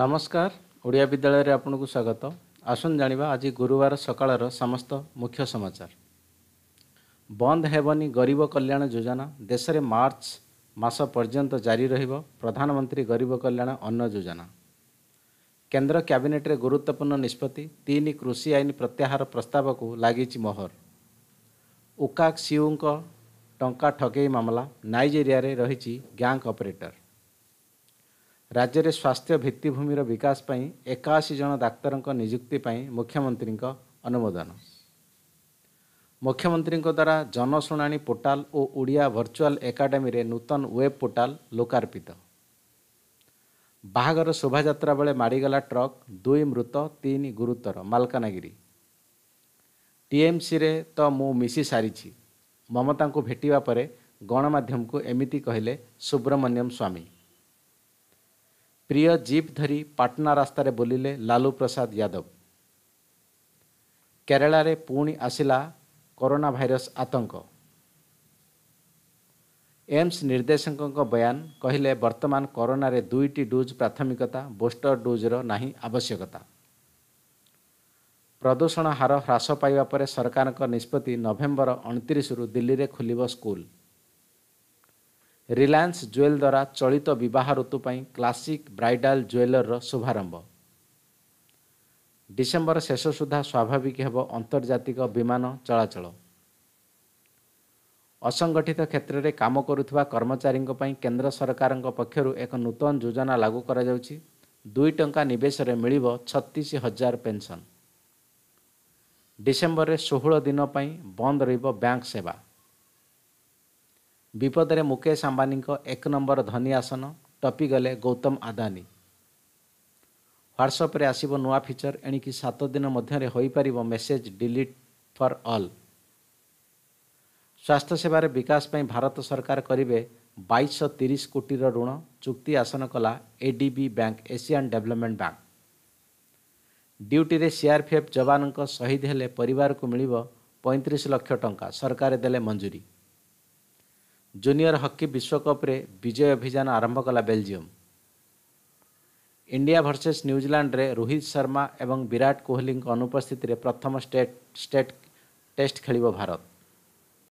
ନମସ୍କାର ଓଡ଼ିଆ ବିଦ୍ୟାଳୟରେ ଆପଣଙ୍କୁ ସ୍ୱାଗତ ଆସନ୍ତୁ ଜାଣିବା ଆଜି ଗୁରୁବାର ସକାଳର ସମସ୍ତ ମୁଖ୍ୟ ସମାଚାର ବନ୍ଦ ହେବନି ଗରିବ କଲ୍ୟାଣ ଯୋଜନା ଦେଶରେ ମାର୍ଚ୍ଚ ମାସ ପର୍ଯ୍ୟନ୍ତ ଜାରି ରହିବ ପ୍ରଧାନମନ୍ତ୍ରୀ ଗରିବ କଲ୍ୟାଣ ଅନ୍ନ ଯୋଜନା କେନ୍ଦ୍ର କ୍ୟାବିନେଟ୍ରେ ଗୁରୁତ୍ୱପୂର୍ଣ୍ଣ ନିଷ୍ପତ୍ତି ତିନି କୃଷି ଆଇନ ପ୍ରତ୍ୟାହାର ପ୍ରସ୍ତାବକୁ ଲାଗିଛି ମୋହର ଉକାକ୍ ସିଉଙ୍କ ଟଙ୍କା ଠକେଇ ମାମଲା ନାଇଜେରିଆରେ ରହିଛି ଗ୍ୟାଙ୍ଗ ଅପରେଟର ରାଜ୍ୟରେ ସ୍ୱାସ୍ଥ୍ୟ ଭିତ୍ତିଭୂମିର ବିକାଶ ପାଇଁ ଏକାଅଶୀ ଜଣ ଡାକ୍ତରଙ୍କ ନିଯୁକ୍ତି ପାଇଁ ମୁଖ୍ୟମନ୍ତ୍ରୀଙ୍କ ଅନୁମୋଦନ ମୁଖ୍ୟମନ୍ତ୍ରୀଙ୍କ ଦ୍ୱାରା ଜନଶୁଣାଣି ପୋର୍ଟାଲ ଓ ଓଡ଼ିଆ ଭର୍ଚୁଆଲ ଏକାଡେମୀରେ ନୂତନ ୱେବ୍ ପୋର୍ଟାଲ ଲୋକାର୍ପିତ ବାହାଘର ଶୋଭାଯାତ୍ରା ବେଳେ ମାଡ଼ିଗଲା ଟ୍ରକ୍ ଦୁଇ ମୃତ ତିନି ଗୁରୁତର ମାଲକାନଗିରି ଟିଏମ୍ସିରେ ତ ମୁଁ ମିଶି ସାରିଛି ମମତାଙ୍କୁ ଭେଟିବା ପରେ ଗଣମାଧ୍ୟମକୁ ଏମିତି କହିଲେ ସୁବ୍ରମଣ୍ୟମ ସ୍ୱାମୀ ପ୍ରିୟ ଜିପ୍ ଧରି ପାଟନା ରାସ୍ତାରେ ବୁଲିଲେ ଲାଲୁ ପ୍ରସାଦ ଯାଦବ କେରଳରେ ପୁଣି ଆସିଲା କରୋନା ଭାଇରସ୍ ଆତଙ୍କ ଏମ୍ସ ନିର୍ଦ୍ଦେଶକଙ୍କ ବୟାନ କହିଲେ ବର୍ତ୍ତମାନ କରୋନାରେ ଦୁଇଟି ଡୋଜ୍ ପ୍ରାଥମିକତା ବୁଷ୍ଟର ଡୋଜ୍ର ନାହିଁ ଆବଶ୍ୟକତା ପ୍ରଦୂଷଣ ହାର ହ୍ରାସ ପାଇବା ପରେ ସରକାରଙ୍କ ନିଷ୍ପତ୍ତି ନଭେମ୍ବର ଅଣତିରିଶରୁ ଦିଲ୍ଲୀରେ ଖୋଲିବ ସ୍କୁଲ୍ ରିଲାଏନ୍ସ ଜୁଏଲ୍ ଦ୍ୱାରା ଚଳିତ ବିବାହ ଋତୁ ପାଇଁ କ୍ଲାସିକ୍ ବ୍ରାଇଡ଼ାଲ୍ ଜୁଏଲର୍ର ଶୁଭାରମ୍ଭ ଡିସେମ୍ବର ଶେଷ ସୁଦ୍ଧା ସ୍ୱାଭାବିକ ହେବ ଆନ୍ତର୍ଜାତିକ ବିମାନ ଚଳାଚଳ ଅସଙ୍ଗଠିତ କ୍ଷେତ୍ରରେ କାମ କରୁଥିବା କର୍ମଚାରୀଙ୍କ ପାଇଁ କେନ୍ଦ୍ର ସରକାରଙ୍କ ପକ୍ଷରୁ ଏକ ନୂତନ ଯୋଜନା ଲାଗୁ କରାଯାଉଛି ଦୁଇ ଟଙ୍କା ନିବେଶରେ ମିଳିବ ଛତିଶ ହଜାର ପେନ୍ସନ୍ ଡିସେମ୍ବରରେ ଷୋହଳ ଦିନ ପାଇଁ ବନ୍ଦ ରହିବ ବ୍ୟାଙ୍କ ସେବା ବିପଦରେ ମୁକେଶ ଆମ୍ବାନୀଙ୍କ ଏକ ନମ୍ବର ଧନୀ ଆସନ ଟପିଗଲେ ଗୌତମ ଆଦାନୀ ହ୍ୱାଟ୍ସଅପ୍ରେ ଆସିବ ନୂଆ ଫିଚର୍ ଏଣିକି ସାତ ଦିନ ମଧ୍ୟରେ ହୋଇପାରିବ ମେସେଜ୍ ଡିଲିଟ୍ ଫର୍ ଅଲ୍ ସ୍ୱାସ୍ଥ୍ୟସେବାରେ ବିକାଶ ପାଇଁ ଭାରତ ସରକାର କରିବେ ବାଇଶଶହ ତିରିଶ କୋଟିର ଋଣ ଚୁକ୍ତି ଆସନ କଲା A D B bank Asian Development Bank ଡ୍ୟୁଟିରେ ସିଆର୍ପିଏଫ୍ ଯବାନଙ୍କ ସହିଦ ହେଲେ ପରିବାରକୁ ମିଳିବ ପଇଁତିରିଶ ଲକ୍ଷ ଟଙ୍କା ସରକାର ଦେଲେ ମଞ୍ଜୁରୀ ଜୁନିୟର ହକି ବିଶ୍ୱକପ୍ରେ ବିଜୟ ଅଭିଯାନ ଆରମ୍ଭ କଲା ବେଲଜିୟମ୍ ଇଣ୍ଡିଆ ଭର୍ସେସ୍ ନ୍ୟୁଜିଲାଣ୍ଡରେ ରୋହିତ ଶର୍ମା ଏବଂ ବିରାଟ କୋହଲିଙ୍କ ଅନୁପସ୍ଥିତିରେ ପ୍ରଥମ ଷ୍ଟେଟ୍ ଷ୍ଟେଟ୍ ଟେଷ୍ଟ ଖେଳିବ ଭାରତ